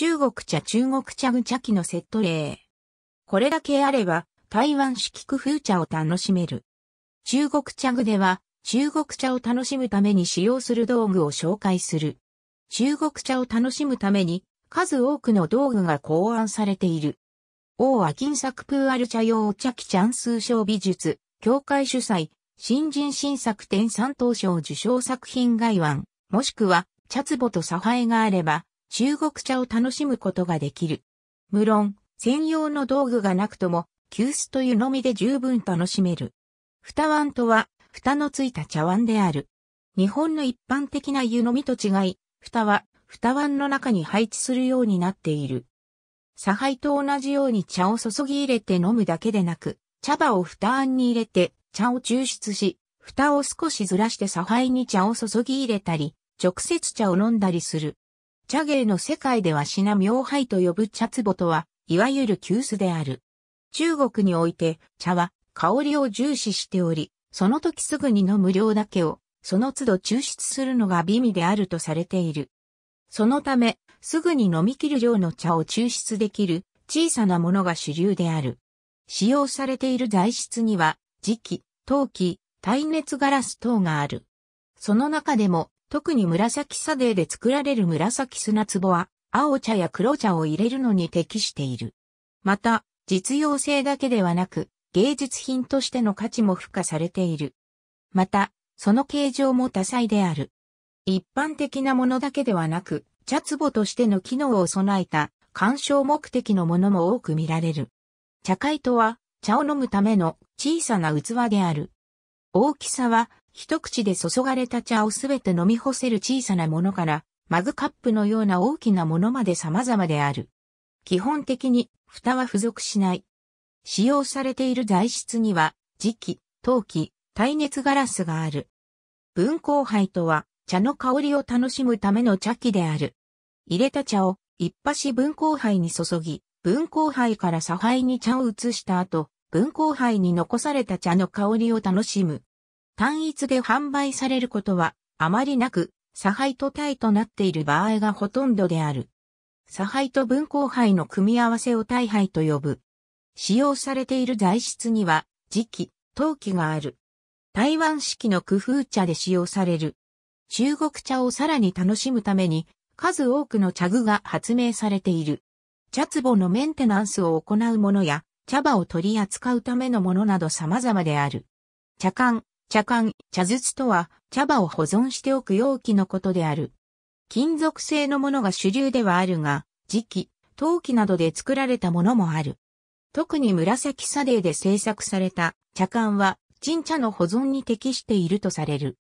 中国茶中国茶具茶器のセット例。これだけあれば、台湾式工夫茶を楽しめる。中国茶具では、中国茶を楽しむために使用する道具を紹介する。中国茶を楽しむために、数多くの道具が考案されている。王亜金作プーアル茶用茶器チャンス賞美術、協会主催、新人新作展三等賞受賞作品外湾、もしくは、茶壺とサァエがあれば、中国茶を楽しむことができる。無論、専用の道具がなくとも、急須というのみで十分楽しめる。蓋碗とは、蓋のついた茶碗である。日本の一般的な湯飲みと違い、蓋は、蓋碗の中に配置するようになっている。茶杯と同じように茶を注ぎ入れて飲むだけでなく、茶葉を蓋碗に入れて、茶を抽出し、蓋を少しずらして茶杯に茶を注ぎ入れたり、直接茶を飲んだりする。茶芸の世界では品名杯と呼ぶ茶壺とは、いわゆる急須である。中国において茶は香りを重視しており、その時すぐに飲む量だけを、その都度抽出するのが美味であるとされている。そのため、すぐに飲み切る量の茶を抽出できる小さなものが主流である。使用されている材質には、磁器、陶器、耐熱ガラス等がある。その中でも、特に紫砂泥で作られる紫砂壺は、青茶や黒茶を入れるのに適している。また、実用性だけではなく、芸術品としての価値も付加されている。また、その形状も多彩である。一般的なものだけではなく、茶壺としての機能を備えた、鑑賞目的のものも多く見られる。茶会とは、茶を飲むための小さな器である。大きさは一口で注がれた茶をすべて飲み干せる小さなものから、マグカップのような大きなものまで様々である。基本的に、蓋は付属しない。使用されている材質には、磁気、陶器、耐熱ガラスがある。分光杯とは、茶の香りを楽しむための茶器である。入れた茶を、一発分光杯に注ぎ、分光杯から茶杯に茶を移した後、分光杯に残された茶の香りを楽しむ。単一で販売されることはあまりなく、差配と体となっている場合がほとんどである。差配と分光杯の組み合わせを大配と呼ぶ。使用されている材質には、磁期陶器がある。台湾式の工夫茶で使用される。中国茶をさらに楽しむために、数多くの茶具が発明されている。茶壺のメンテナンスを行うものや、茶葉を取り扱うためのものなど様々である。茶缶、茶缶、茶筒とは、茶葉を保存しておく容器のことである。金属製のものが主流ではあるが、磁器、陶器などで作られたものもある。特に紫砂泥で製作された茶缶は、陳茶の保存に適しているとされる。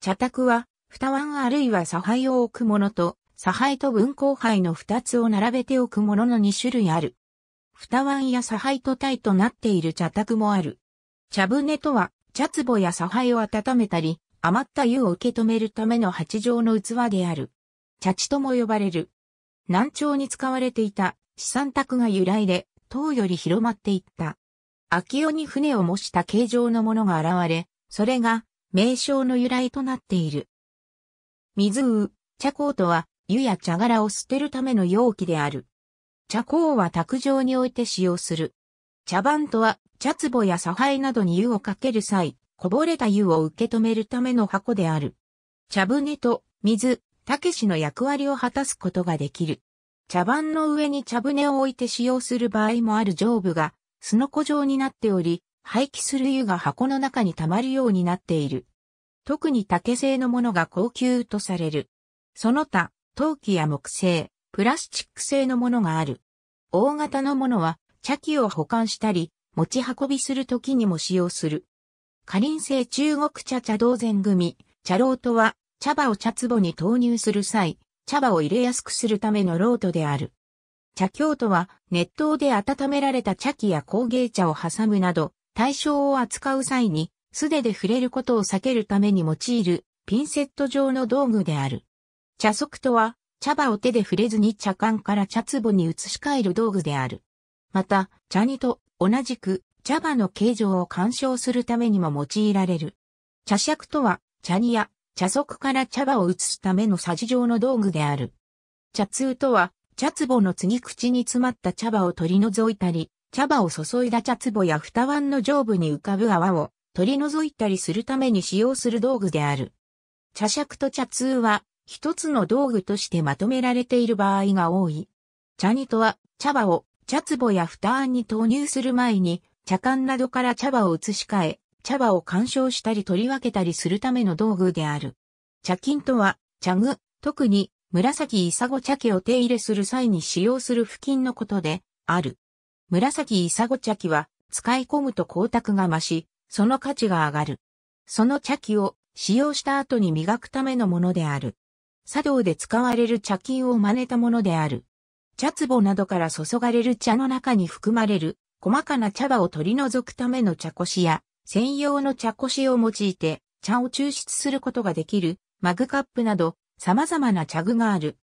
茶卓は、二碗あるいは茶杯を置くものと、茶杯と分光杯の二つを並べておくものの二種類ある。二碗や茶杯と体となっている茶卓もある。茶船とは、茶壺や茶杯を温めたり、余った湯を受け止めるための八畳の器である。茶地とも呼ばれる。南朝に使われていた資産宅が由来で、唐より広まっていった。秋用に船を模した形状のものが現れ、それが名称の由来となっている。水う、茶香とは、湯や茶殻を捨てるための容器である。茶香は卓上において使用する。茶番とは、茶壺や茶杯などに湯をかける際、こぼれた湯を受け止めるための箱である。茶船と水、竹しの役割を果たすことができる。茶番の上に茶船を置いて使用する場合もある上部が、すのこ状になっており、廃棄する湯が箱の中に溜まるようになっている。特に竹製のものが高級とされる。その他、陶器や木製、プラスチック製のものがある。大型のものは茶器を保管したり、持ち運びする時にも使用する。可林製中国茶茶道前組、茶ロートは、茶葉を茶壺に投入する際、茶葉を入れやすくするためのロートである。茶京とは、熱湯で温められた茶器や工芸茶を挟むなど、対象を扱う際に、素手で触れることを避けるために用いる、ピンセット状の道具である。茶足とは、茶葉を手で触れずに茶缶から茶壺に移し替える道具である。また、茶煮と同じく茶葉の形状を鑑賞するためにも用いられる。茶杓とは、茶煮や茶足から茶葉を移すためのさじ状の道具である。茶通とは、茶壺の次口に詰まった茶葉を取り除いたり、茶葉を注いだ茶壺や蓋碗の上部に浮かぶ泡を取り除いたりするために使用する道具である。茶杓と茶通は一つの道具としてまとめられている場合が多い。茶煮とは茶葉を茶壺や蓋に投入する前に、茶缶などから茶葉を移し替え、茶葉を干渉したり取り分けたりするための道具である。茶巾とは、茶具、特に紫イサゴ茶器を手入れする際に使用する布巾のことで、ある。紫イサゴ茶器は、使い込むと光沢が増し、その価値が上がる。その茶器を使用した後に磨くためのものである。茶道で使われる茶巾を真似たものである。茶壺などから注がれる茶の中に含まれる細かな茶葉を取り除くための茶こしや専用の茶こしを用いて茶を抽出することができるマグカップなど様々な茶具がある。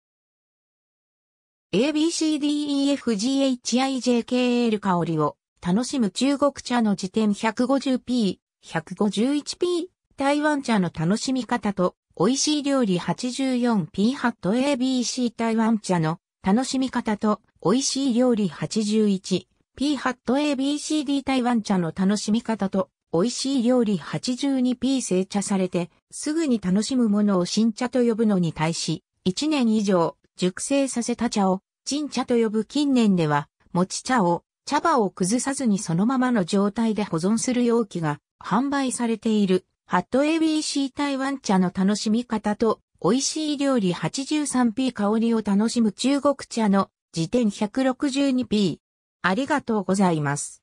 ABCDEFGHIJKL 香りを楽しむ中国茶の辞典 150p、151p、台湾茶の楽しみ方と美味しい料理 84p ハット ABC 台湾茶の楽しみ方と美味しい料理 81P-ABCD ハット台湾茶の楽しみ方と美味しい料理 82P 成茶されてすぐに楽しむものを新茶と呼ぶのに対し1年以上熟成させた茶を陳茶と呼ぶ近年では持ち茶を茶葉を崩さずにそのままの状態で保存する容器が販売されているハット ABC 台湾茶の楽しみ方と美味しい料理 83p 香りを楽しむ中国茶の辞典 162p。ありがとうございます。